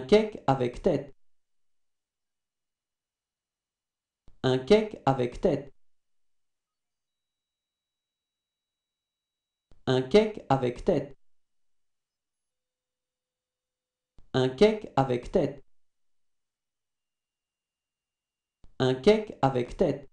Un cake avec tête. Un cake avec tête. Un cake avec tête. Un cake avec tête. Un cake avec tête.